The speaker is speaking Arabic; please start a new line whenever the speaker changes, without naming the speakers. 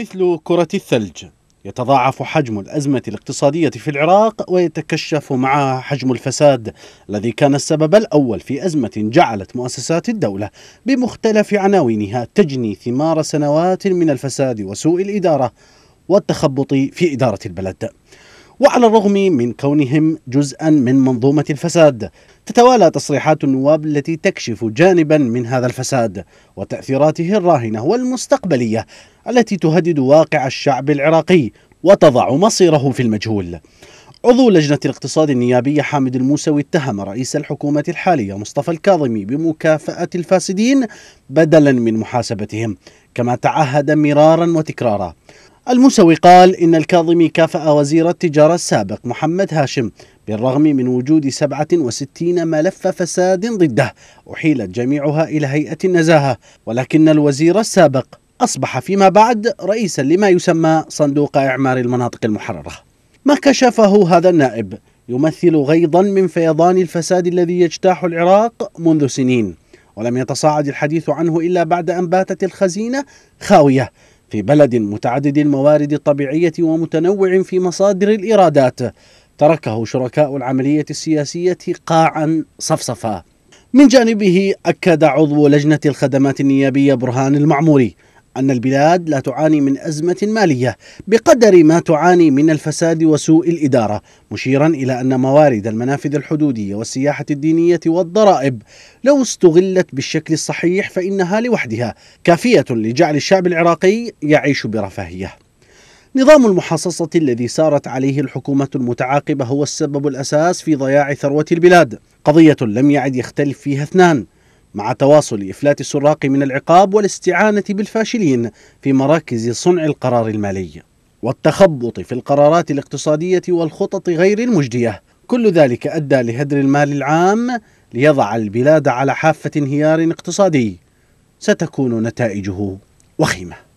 مثل كرة الثلج يتضاعف حجم الأزمة الاقتصادية في العراق ويتكشف معها حجم الفساد الذي كان السبب الأول في أزمة جعلت مؤسسات الدولة بمختلف عناوينها تجني ثمار سنوات من الفساد وسوء الإدارة والتخبط في إدارة البلد وعلى الرغم من كونهم جزءا من منظومة الفساد تتوالى تصريحات النواب التي تكشف جانبا من هذا الفساد وتأثيراته الراهنة والمستقبلية التي تهدد واقع الشعب العراقي وتضع مصيره في المجهول عضو لجنة الاقتصاد النيابية حامد الموسوي اتهم رئيس الحكومة الحالية مصطفى الكاظمي بمكافأة الفاسدين بدلا من محاسبتهم كما تعهد مرارا وتكرارا المسوي قال إن الكاظمي كافأ وزير التجارة السابق محمد هاشم بالرغم من وجود 67 ملف فساد ضده أحيلت جميعها إلى هيئة النزاهة ولكن الوزير السابق أصبح فيما بعد رئيسا لما يسمى صندوق إعمار المناطق المحررة ما كشفه هذا النائب يمثل غيضا من فيضان الفساد الذي يجتاح العراق منذ سنين ولم يتصاعد الحديث عنه إلا بعد أن باتت الخزينة خاوية في بلد متعدد الموارد الطبيعية ومتنوع في مصادر الإيرادات تركه شركاء العملية السياسية قاعا صفصفا من جانبه أكد عضو لجنة الخدمات النيابية برهان المعموري أن البلاد لا تعاني من أزمة مالية بقدر ما تعاني من الفساد وسوء الإدارة مشيرا إلى أن موارد المنافذ الحدودية والسياحة الدينية والضرائب لو استغلت بالشكل الصحيح فإنها لوحدها كافية لجعل الشعب العراقي يعيش برفاهية نظام المحاصصة الذي سارت عليه الحكومة المتعاقبة هو السبب الأساس في ضياع ثروة البلاد قضية لم يعد يختلف فيها اثنان مع تواصل إفلات السراق من العقاب والاستعانة بالفاشلين في مراكز صنع القرار المالي والتخبط في القرارات الاقتصادية والخطط غير المجدية كل ذلك أدى لهدر المال العام ليضع البلاد على حافة انهيار اقتصادي ستكون نتائجه وخيمه